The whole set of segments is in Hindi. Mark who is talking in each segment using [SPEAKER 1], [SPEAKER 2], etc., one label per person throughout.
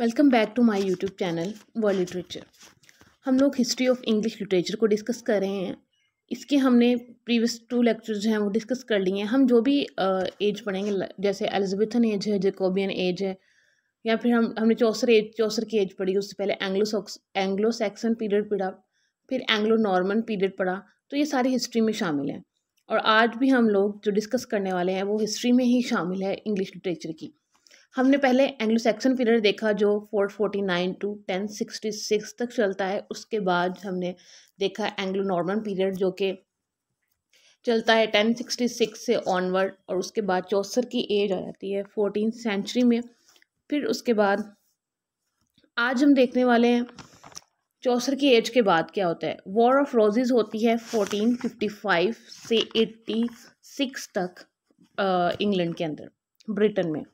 [SPEAKER 1] welcome back to my YouTube channel world literature हम लोग हिस्ट्री ऑफ इंग्लिश लिटरेचर को डिस्कस कर रहे हैं इसके हमने प्रीवियस टू लेक्चर्स जो हैं वो डिस्कस कर लिए हैं हम जो भी एज पढ़ेंगे जैसे एलिजबेथन एज है जेकोबियन एज है या फिर हम हमने चौसर एज चौसर की एज पढ़ी उससे पहले एंग्लो एंग्लो सैक्सन पीरियड पढ़ा फिर एंग्लो नॉर्मन पीरियड पढ़ा तो ये सारी हिस्ट्री में शामिल हैं और आज भी हम लोग जो डिस्कस करने वाले हैं वो हिस्ट्री में ही शामिल है इंग्लिश लिटरेचर की हमने पहले एंग्लो सैक्सन पीरियड देखा जो four forty nine to ten sixty six तक चलता है उसके बाद हमने देखा एंग्लो नॉर्मन पीरियड जो कि चलता है टेन सिक्सटी सिक्स से ऑनवर्ड और उसके बाद चौसर की एज आ जाती है फोर्टीन सेंचुरी में फिर उसके बाद आज हम देखने वाले हैं चौसर की एज के बाद क्या होता है वॉर ऑफ रोजेज होती है फोर्टीन फिफ्टी फाइव से एट्टी सिक्स तक इंग्लैंड के अंदर ब्रिटेन में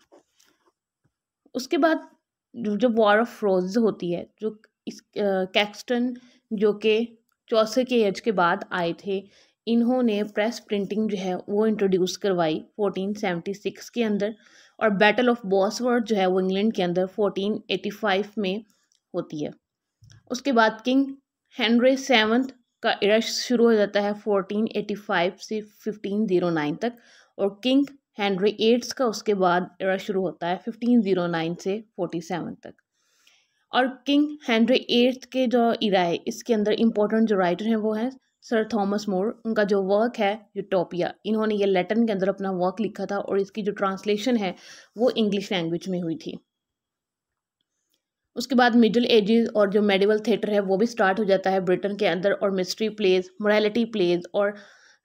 [SPEAKER 1] उसके बाद जो वॉर ऑफ रोज होती है जो इस कैक्सटन जो कि चौसे के एज के बाद आए थे इन्होंने प्रेस प्रिंटिंग जो है वो इंट्रोड्यूस करवाई 1476 के अंदर और बैटल ऑफ बॉसवर्ड जो है वो इंग्लैंड के अंदर 1485 में होती है उसके बाद किंग हेनरी सेवन का इरश शुरू हो जाता है 1485 से 1509 तक और किंग हैंनरी एट्स का उसके बाद एरा शुरू होता है फिफ्टीन जीरो नाइन से सेवन तक और किंग हैंनरी एट्थ के जो इरा है इसके अंदर इम्पोर्टेंट जो राइटर हैं वो हैं सर थॉमस मोर उनका जो वर्क है यूटोपिया इन्होंने ये लेटन के अंदर अपना वर्क लिखा था और इसकी जो ट्रांसलेशन है वो इंग्लिश लैंग्वेज में हुई थी उसके बाद मिडिल एजेस और जो मेडिवल थिएटर है वो भी स्टार्ट हो जाता है ब्रिटेन के अंदर और मिस्ट्री प्लेज मोरालिटी प्लेज और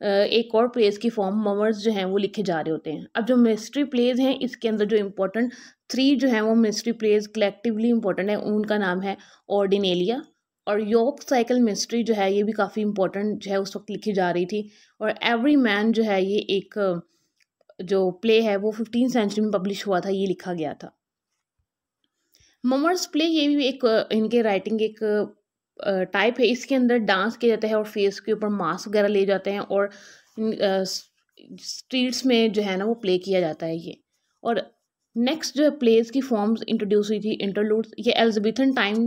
[SPEAKER 1] एक और प्लेस की फॉर्म ममर्स जो हैं वो लिखे जा रहे होते हैं अब जो मिस्ट्री प्लेज हैं इसके अंदर जो इम्पोर्टेंट थ्री जो हैं वो मिस्ट्री प्लेज कलेक्टिवली इम्पोर्टेंट है उनका नाम है ऑर्डिनेलिया और योक साइकिल मिस्ट्री जो है ये भी काफ़ी इम्पोर्टेंट जो है उस वक्त लिखी जा रही थी और एवरी मैन जो है ये एक जो प्ले है वो फिफ्टीन सेंचुरी में पब्लिश हुआ था ये लिखा गया था ममर्स प्ले ये भी एक इनके राइटिंग एक टाइप है इसके अंदर डांस किया जाता है और फेस के ऊपर मास्क वगैरह ले जाते हैं और स्ट्रीट्स में जो है ना वो प्ले किया जाता है ये और नेक्स्ट जो है प्लेज की फॉर्म्स इंट्रोड्यूस हुई थी इंटरलूड्स ये एल्जबिथन टाइम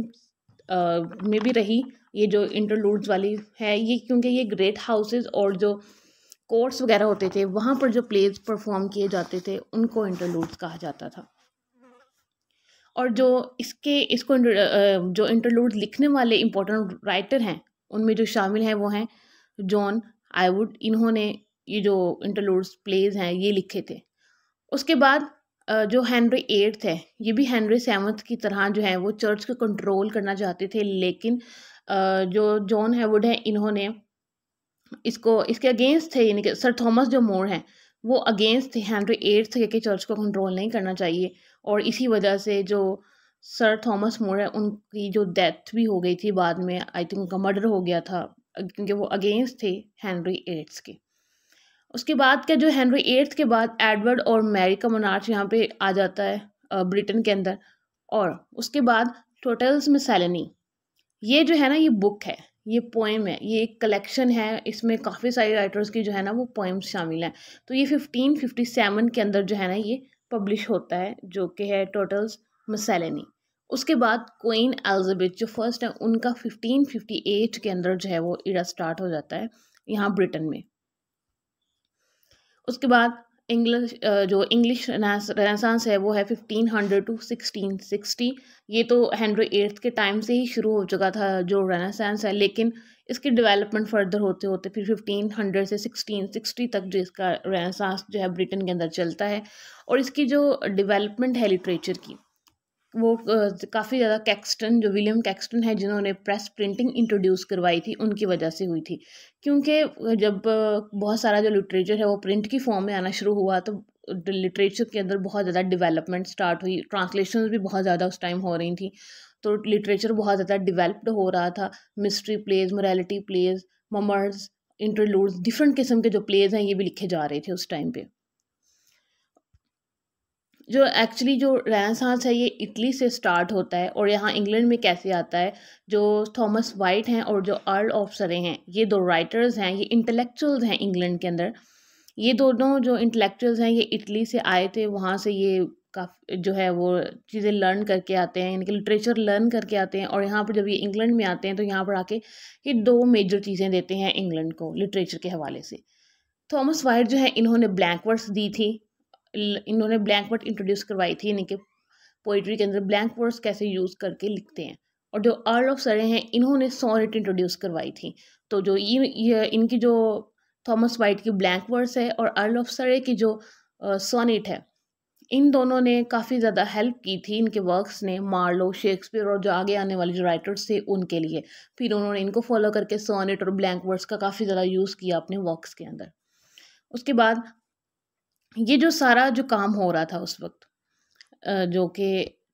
[SPEAKER 1] में भी रही ये जो इंटरलूड्स वाली है ये क्योंकि ये ग्रेट हाउसेस और जो कोर्ट्स वगैरह होते थे वहाँ पर जो प्लेज परफॉर्म किए जाते थे उनको इंटरलूड्स कहा जाता था और जो इसके इसको जो इंटरलूड लिखने वाले इम्पोर्टेंट राइटर हैं उनमें जो शामिल हैं वो हैं जॉन आईवुड इन्होंने ये जो इंटरलूड्स प्लेज हैं ये लिखे थे उसके बाद जो हैंनरी एट्थ है ये भी हैनरी सेवन्थ की तरह जो है वो चर्च को कंट्रोल करना चाहते थे लेकिन जो जॉन हैवुड हैं इन्होंने इसको इसके अगेंस्ट थे यानी कि सर थॉमस जो मोर हैं वो अगेंस्ट थे हेनरी एट्थ के, के चर्च को कंट्रोल नहीं करना चाहिए और इसी वजह से जो सर थॉमस मोर है उनकी जो डेथ भी हो गई थी बाद में आई थिंक उनका मर्डर हो गया था क्योंकि वो अगेंस्ट थे हेनरी एट्स के उसके बाद का जो हेनरी एट्थ के बाद एडवर्ड और मैरी का मोनार्च यहाँ पे आ जाता है ब्रिटेन के अंदर और उसके बाद टोटल्स सैलनी ये जो है ना ये बुक है ये पोएम है ये एक कलेक्शन है इसमें काफ़ी सारे राइटर्स की जो है ना वो पोएम्स शामिल हैं तो ये फिफ्टीन फिफ्टी सेवन के अंदर जो है ना ये पब्लिश होता है जो कि है टोटल्स मसैलनी उसके बाद क्वीन एलिजाबेथ जो फर्स्ट है उनका फिफ्टीन फिफ्टी एट के अंदर जो है वो इरा स्टार्ट हो जाता है यहाँ ब्रिटेन में उसके बाद इंग्लिश uh, जो इंग्लिश रेनेसांस है वो है fifteen hundred to sixteen sixty ये तो हेनरी एट्थ के टाइम से ही शुरू हो चुका था जो रेनेसांस है लेकिन इसकी डेवलपमेंट फर्दर होते होते फिर फिफ्टीन हंड्रेड से सिक्सटीन सिक्सटी तक जो इसका रेनेसांस जो है ब्रिटेन के अंदर चलता है और इसकी जो डेवलपमेंट है लिटरेचर की वो काफ़ी ज़्यादा कैक्सटन जो विलियम कैक्सटन है जिन्होंने प्रेस प्रिंटिंग इंट्रोड्यूस करवाई थी उनकी वजह से हुई थी क्योंकि जब बहुत सारा जो लिटरेचर है वो प्रिंट की फॉर्म में आना शुरू हुआ तो लिटरेचर के अंदर बहुत ज़्यादा डेवलपमेंट स्टार्ट हुई ट्रांसलेशन भी बहुत ज़्यादा उस टाइम हो रही थी तो लिटरेचर बहुत ज़्यादा डिवेलप्ड हो रहा था mystery plays morality plays mummers interludes different किस्म के जो प्लेज हैं ये भी लिखे जा रहे थे उस टाइम पर जो एक्चुअली जो रैनसांस है ये इटली से स्टार्ट होता है और यहाँ इंग्लैंड में कैसे आता है जो थॉमस वाइट हैं और जो अर्ल ऑफ सरे हैं ये दो राइटर्स हैं ये इंटेलेक्चुअल्स हैं इंग्लैंड के अंदर ये दोनों जो इंटेलेक्चुअल्स हैं ये इटली से आए थे वहाँ से ये काफ़ी जो है वो चीज़ें लर्न करके आते हैं यानी कि लिटरेचर लर्न करके आते हैं और यहाँ पर जब ये इंग्लैंड में आते हैं तो यहाँ पर आके ये दो मेजर चीज़ें देते हैं इंग्लैंड को लिटरेचर के हवाले से थॉमस वाइट जो है इन्होंने ब्लैंक दी थी इन्होंने ब्लैंक वर्ड इंट्रोड्यूस करवाई थी यानी कि पोइट्री के अंदर ब्लैंक वर्ड्स कैसे यूज़ करके लिखते हैं और जो अर्ल ऑफ सरे हैं इन्होंने सोनेट इंट्रोड्यूस करवाई थी तो जो ये, ये इनकी जो थॉमस वाइट की ब्लैंक वर्ड्स है और अर्ल ऑफ सरे की जो सोनेट है इन दोनों ने काफ़ी ज़्यादा हेल्प की थी इनके वर्क्स ने मार्लो शेक्सपियर और जो आगे आने वाले जो राइटर्स थे उनके लिए फिर उन्होंने इनको फॉलो करके सोनेट और ब्लैंक वर्ड्स का काफ़ी ज़्यादा यूज़ किया अपने वर्क्स के अंदर उसके बाद ये जो सारा जो काम हो रहा था उस वक्त जो कि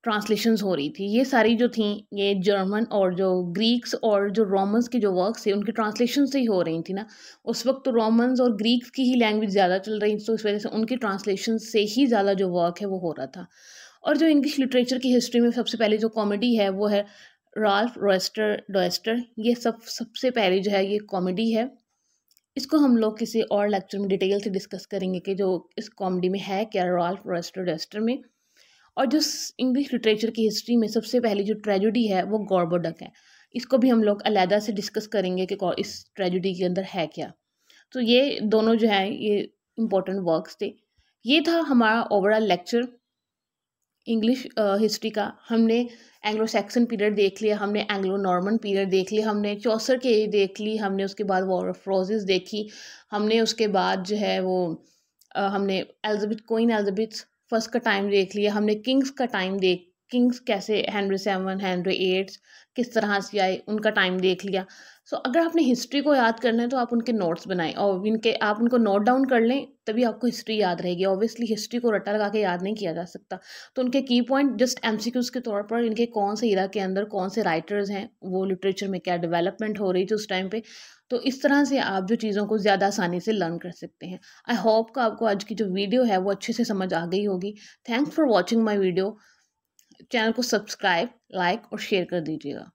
[SPEAKER 1] ट्रांसलेशंस हो रही थी ये सारी जो थी ये जर्मन और जो ग्रीक्स और जो रोमन्स की जो वर्क थे उनकी ट्रांसलेशन से ही हो रही थी ना उस वक्त तो रोमन्स और ग्रीक्स की ही लैंग्वेज ज़्यादा चल रही थी तो इस वजह से उनकी ट्रांसलेशन से ही ज़्यादा जो वर्क है वो हो रहा था और जो इंग्लिश लिटरेचर की हिस्ट्री में सबसे पहले जो कॉमेडी है वो है राल्फ रोस्टर डोएस्टर ये सब सबसे पहले जो है ये कॉमेडी है इसको हम लोग किसी और लेक्चर में डिटेल से डिस्कस करेंगे कि जो इस कॉमेडी में है क्या रॉल्फ रेस्टर रेस्टर में और जो इंग्लिश लिटरेचर की हिस्ट्री में सबसे पहली जो ट्रेजिडी है वो गौरबोडक है इसको भी हम लोग अलहदा से डिस्कस करेंगे कि इस ट्रेजिडी के अंदर है क्या तो ये दोनों जो हैं ये इम्पोर्टेंट वर्क्स थे ये था हमारा ओवरऑल लेक्चर इंग्लिश हिस्ट्री का हमने एंग्लो सैक्सन पीरियड देख लिया हमने एंग्लो नॉर्मन पीरियड देख लिया हमने चौसर के देख ली हमने उसके बाद वॉर ऑफ रोजेस देखी हमने उसके बाद जो है वो आ, हमने एल्जबिथ कोइन एल्जबिथ फर्स्ट का टाइम देख लिया हमने किंग्स का टाइम देख किंग्स कैसे हैंनरी सेवन हैंनरी एट्स किस तरह से आए उनका टाइम देख लिया सो so, अगर आपने हिस्ट्री को याद करना है तो आप उनके नोट्स बनाएं और इनके आप उनको नोट डाउन कर लें तभी आपको हिस्ट्री याद रहेगी ऑब्वियसली हिस्ट्री को रट्टा लगा के याद नहीं किया जा सकता तो उनके की पॉइंट जस्ट एम के तौर पर इनके कौन से इरा के अंदर कौन से राइटर्स हैं वो लिटरेचर में क्या डेवलपमेंट हो रही थी उस टाइम पर तो इस तरह से आप जो चीज़ों को ज़्यादा आसानी से लर्न कर सकते हैं आई होप का आपको आज की जो वीडियो है वो अच्छे से समझ आ गई होगी thanks for watching my video channel को सब्सक्राइब लाइक और शेयर कर दीजिएगा